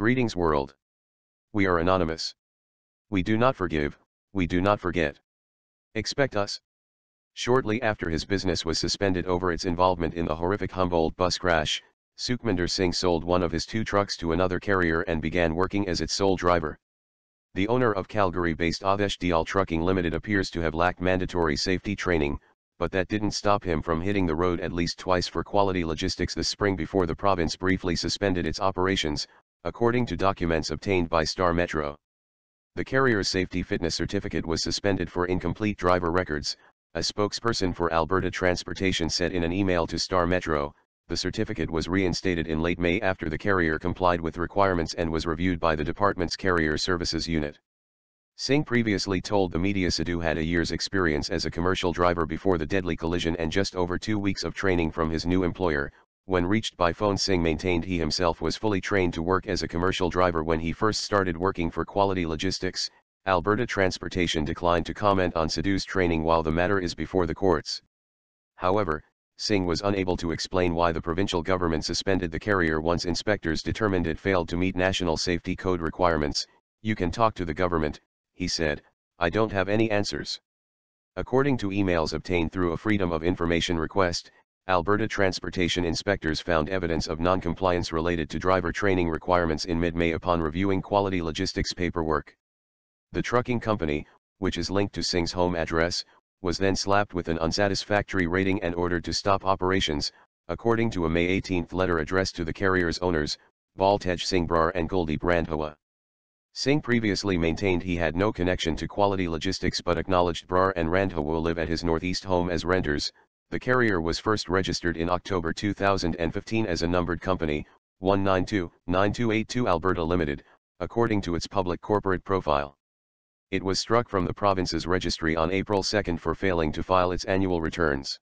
Greetings world. We are anonymous. We do not forgive, we do not forget. Expect us. Shortly after his business was suspended over its involvement in the horrific Humboldt bus crash, Sukhminder Singh sold one of his two trucks to another carrier and began working as its sole driver. The owner of Calgary-based Avesh Dial Trucking Limited appears to have lacked mandatory safety training, but that didn't stop him from hitting the road at least twice for quality logistics this spring before the province briefly suspended its operations, according to documents obtained by Star Metro. The carrier's safety fitness certificate was suspended for incomplete driver records, a spokesperson for Alberta Transportation said in an email to Star Metro, the certificate was reinstated in late May after the carrier complied with requirements and was reviewed by the department's Carrier Services Unit. Singh previously told the media Sidhu had a year's experience as a commercial driver before the deadly collision and just over two weeks of training from his new employer, when reached by phone Singh maintained he himself was fully trained to work as a commercial driver when he first started working for Quality Logistics, Alberta Transportation declined to comment on Sidhu's training while the matter is before the courts. However, Singh was unable to explain why the provincial government suspended the carrier once inspectors determined it failed to meet national safety code requirements, you can talk to the government, he said, I don't have any answers. According to emails obtained through a Freedom of Information request, Alberta transportation inspectors found evidence of noncompliance related to driver training requirements in mid-May upon reviewing quality logistics paperwork. The trucking company, which is linked to Singh's home address, was then slapped with an unsatisfactory rating and ordered to stop operations, according to a May 18 letter addressed to the carrier's owners, Baltej Singhbrar and Kuldeep Randhawa. Singh previously maintained he had no connection to quality logistics but acknowledged Brar and Randhawa live at his northeast home as renters, the carrier was first registered in October 2015 as a numbered company, 192-9282 Alberta Limited, according to its public corporate profile. It was struck from the province's registry on April 2 for failing to file its annual returns.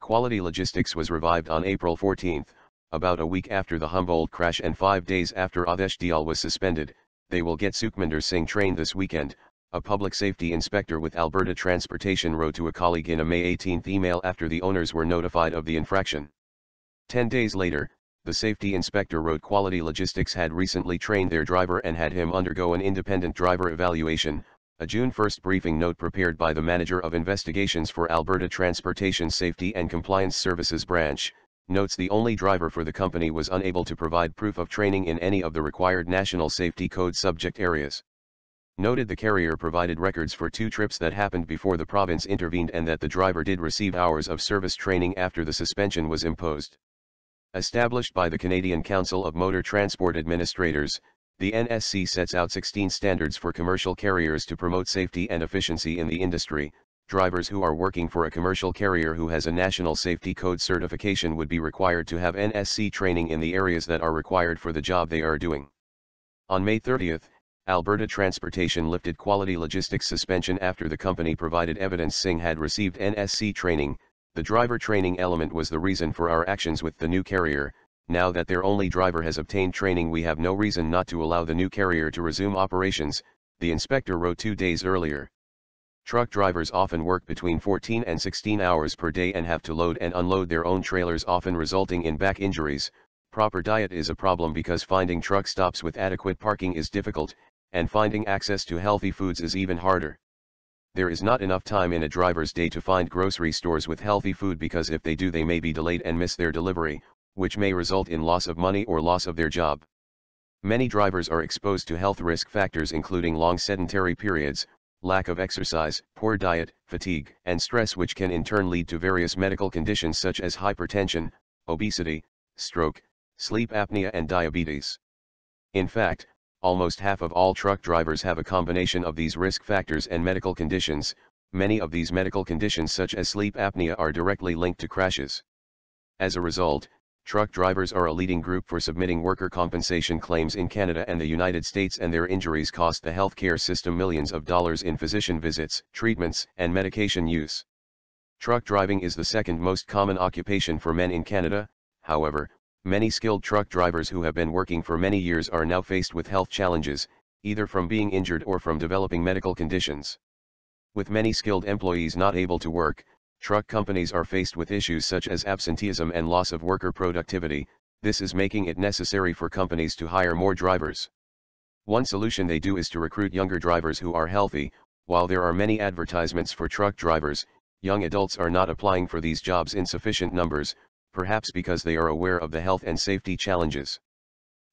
Quality Logistics was revived on April 14, about a week after the Humboldt crash and five days after Adesh Dial was suspended, they will get Sukhminder Singh trained this weekend, a public safety inspector with Alberta Transportation wrote to a colleague in a May 18 email after the owners were notified of the infraction. Ten days later, the safety inspector wrote Quality Logistics had recently trained their driver and had him undergo an independent driver evaluation, a June 1 briefing note prepared by the Manager of Investigations for Alberta Transportation Safety and Compliance Services Branch, notes the only driver for the company was unable to provide proof of training in any of the required National Safety Code subject areas noted the carrier provided records for two trips that happened before the province intervened and that the driver did receive hours of service training after the suspension was imposed. Established by the Canadian Council of Motor Transport Administrators, the NSC sets out 16 standards for commercial carriers to promote safety and efficiency in the industry. Drivers who are working for a commercial carrier who has a National Safety Code certification would be required to have NSC training in the areas that are required for the job they are doing. On May 30th, Alberta Transportation lifted quality logistics suspension after the company provided evidence Singh had received NSC training, the driver training element was the reason for our actions with the new carrier, now that their only driver has obtained training we have no reason not to allow the new carrier to resume operations, the inspector wrote two days earlier. Truck drivers often work between 14 and 16 hours per day and have to load and unload their own trailers often resulting in back injuries, proper diet is a problem because finding truck stops with adequate parking is difficult, and finding access to healthy foods is even harder. There is not enough time in a driver's day to find grocery stores with healthy food because if they do they may be delayed and miss their delivery, which may result in loss of money or loss of their job. Many drivers are exposed to health risk factors including long sedentary periods, lack of exercise, poor diet, fatigue, and stress which can in turn lead to various medical conditions such as hypertension, obesity, stroke, sleep apnea and diabetes. In fact, almost half of all truck drivers have a combination of these risk factors and medical conditions, many of these medical conditions such as sleep apnea are directly linked to crashes. As a result, truck drivers are a leading group for submitting worker compensation claims in Canada and the United States and their injuries cost the healthcare system millions of dollars in physician visits, treatments, and medication use. Truck driving is the second most common occupation for men in Canada, however, Many skilled truck drivers who have been working for many years are now faced with health challenges, either from being injured or from developing medical conditions. With many skilled employees not able to work, truck companies are faced with issues such as absenteeism and loss of worker productivity, this is making it necessary for companies to hire more drivers. One solution they do is to recruit younger drivers who are healthy, while there are many advertisements for truck drivers, young adults are not applying for these jobs in sufficient numbers, perhaps because they are aware of the health and safety challenges.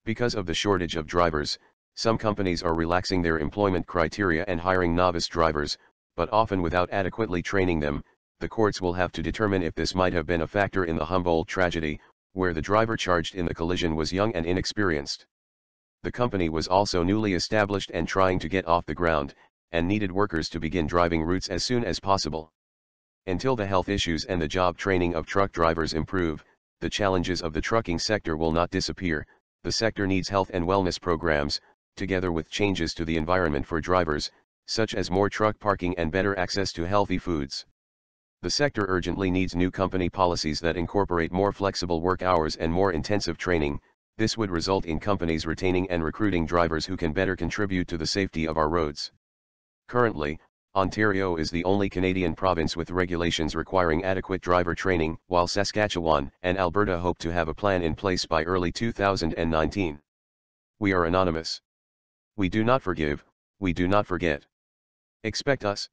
Because of the shortage of drivers, some companies are relaxing their employment criteria and hiring novice drivers, but often without adequately training them, the courts will have to determine if this might have been a factor in the Humboldt tragedy, where the driver charged in the collision was young and inexperienced. The company was also newly established and trying to get off the ground, and needed workers to begin driving routes as soon as possible. Until the health issues and the job training of truck drivers improve, the challenges of the trucking sector will not disappear, the sector needs health and wellness programs, together with changes to the environment for drivers, such as more truck parking and better access to healthy foods. The sector urgently needs new company policies that incorporate more flexible work hours and more intensive training, this would result in companies retaining and recruiting drivers who can better contribute to the safety of our roads. Currently, Ontario is the only Canadian province with regulations requiring adequate driver training, while Saskatchewan and Alberta hope to have a plan in place by early 2019. We are anonymous. We do not forgive, we do not forget. Expect us.